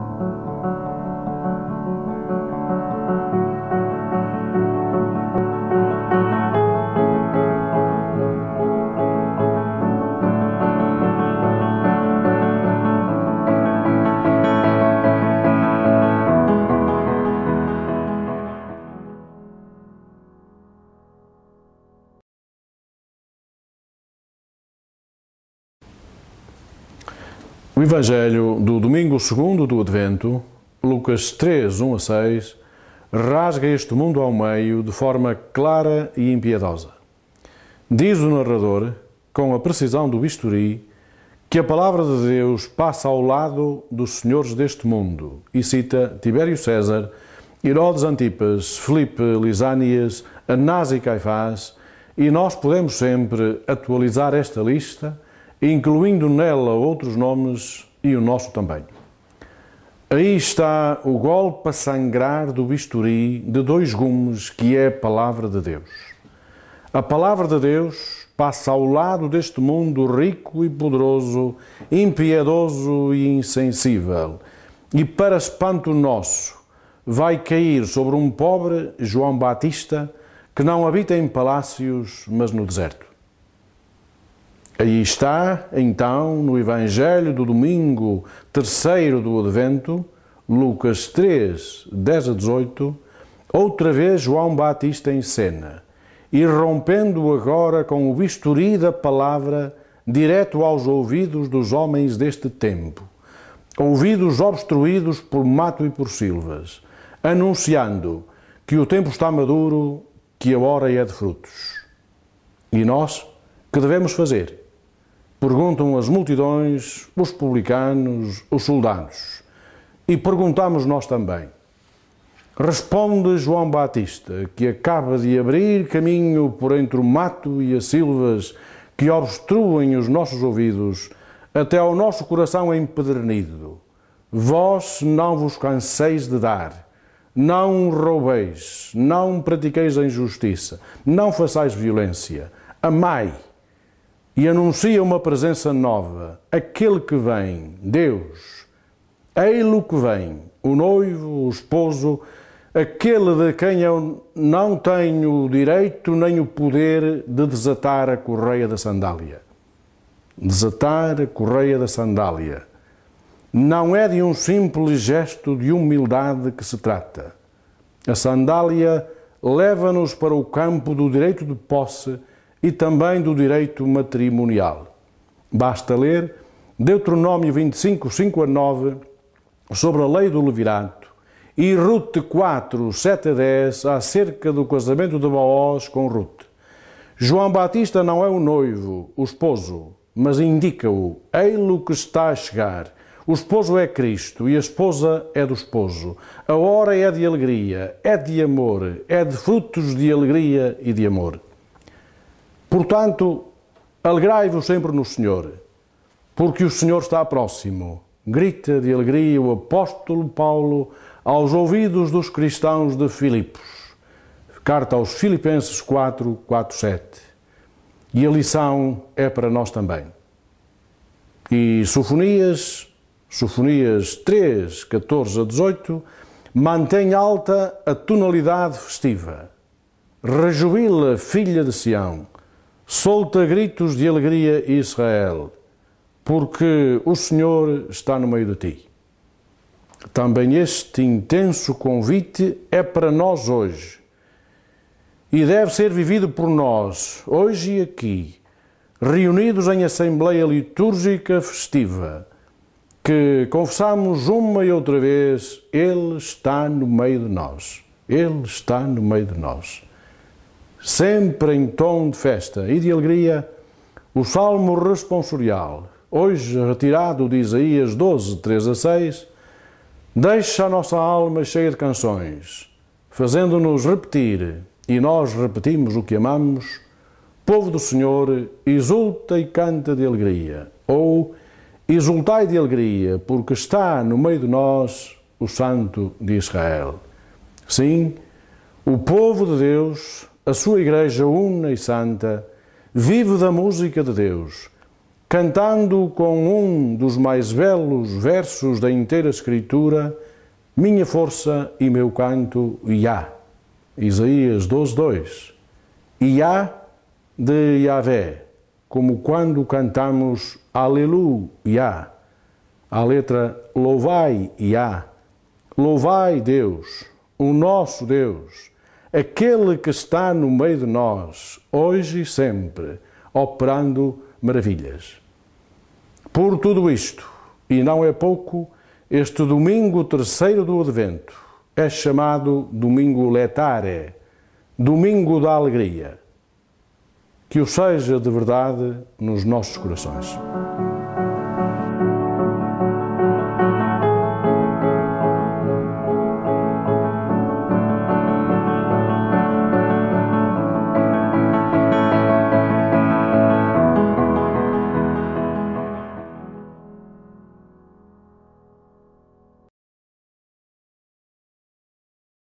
Bye. O Evangelho do domingo segundo do Advento, Lucas 3, 1 a 6, rasga este mundo ao meio de forma clara e impiedosa. Diz o narrador, com a precisão do bisturi, que a palavra de Deus passa ao lado dos senhores deste mundo e cita Tibério César, Herodes Antipas, Filipe Lisânias, Anás e Caifás, e nós podemos sempre atualizar esta lista incluindo nela outros nomes e o nosso também. Aí está o golpe a sangrar do bisturi de dois gumes que é a palavra de Deus. A palavra de Deus passa ao lado deste mundo rico e poderoso, impiedoso e insensível, e para espanto nosso, vai cair sobre um pobre João Batista que não habita em palácios, mas no deserto. Aí está, então, no Evangelho do domingo terceiro do Advento, Lucas 3, 10 a 18, outra vez João Batista em cena, irrompendo agora com o bisturi da palavra direto aos ouvidos dos homens deste tempo, ouvidos obstruídos por mato e por silvas, anunciando que o tempo está maduro, que a hora é de frutos. E nós, que devemos fazer? Perguntam as multidões, os publicanos, os soldados. E perguntamos nós também. Responde João Batista, que acaba de abrir caminho por entre o mato e as silvas que obstruem os nossos ouvidos, até ao nosso coração empedernido. Vós não vos canseis de dar, não roubeis, não pratiqueis a injustiça, não façais violência, amai e anuncia uma presença nova. Aquele que vem, Deus, ei-lo que vem, o noivo, o esposo, aquele de quem eu não tenho o direito nem o poder de desatar a correia da sandália. Desatar a correia da sandália. Não é de um simples gesto de humildade que se trata. A sandália leva-nos para o campo do direito de posse e também do direito matrimonial. Basta ler Deuteronômio 25, 5 a 9, sobre a lei do levirato, e Rute 4, 7 a 10, acerca do casamento de Boaz com Rute João Batista não é o noivo, o esposo, mas indica-o, ei-lo que está a chegar. O esposo é Cristo e a esposa é do esposo. A hora é de alegria, é de amor, é de frutos de alegria e de amor. Portanto, alegrai-vos sempre no Senhor, porque o Senhor está próximo. Grita de alegria o apóstolo Paulo aos ouvidos dos cristãos de Filipos. Carta aos Filipenses 4, 4, 7. E a lição é para nós também. E Sofonias, Sofonias 3, 14 a 18, mantém alta a tonalidade festiva. Rejubila, filha de Sião Solta gritos de alegria, Israel, porque o Senhor está no meio de ti. Também este intenso convite é para nós hoje e deve ser vivido por nós, hoje e aqui, reunidos em assembleia litúrgica festiva, que confessamos uma e outra vez: Ele está no meio de nós. Ele está no meio de nós sempre em tom de festa e de alegria, o Salmo responsorial, hoje retirado de Isaías 12, 3 a 6, deixa a nossa alma cheia de canções, fazendo-nos repetir, e nós repetimos o que amamos, povo do Senhor, exulta e canta de alegria, ou exultai de alegria, porque está no meio de nós o Santo de Israel. Sim, o povo de Deus a sua Igreja una e santa, vive da música de Deus, cantando com um dos mais belos versos da inteira Escritura, Minha força e meu canto, Iá. Isaías 12, 2. Iá de Yahvé, como quando cantamos Aleluia. A letra Louvai Iá. Louvai Deus, o nosso Deus aquele que está no meio de nós, hoje e sempre, operando maravilhas. Por tudo isto, e não é pouco, este domingo terceiro do Advento é chamado Domingo Letare, Domingo da Alegria. Que o seja de verdade nos nossos corações.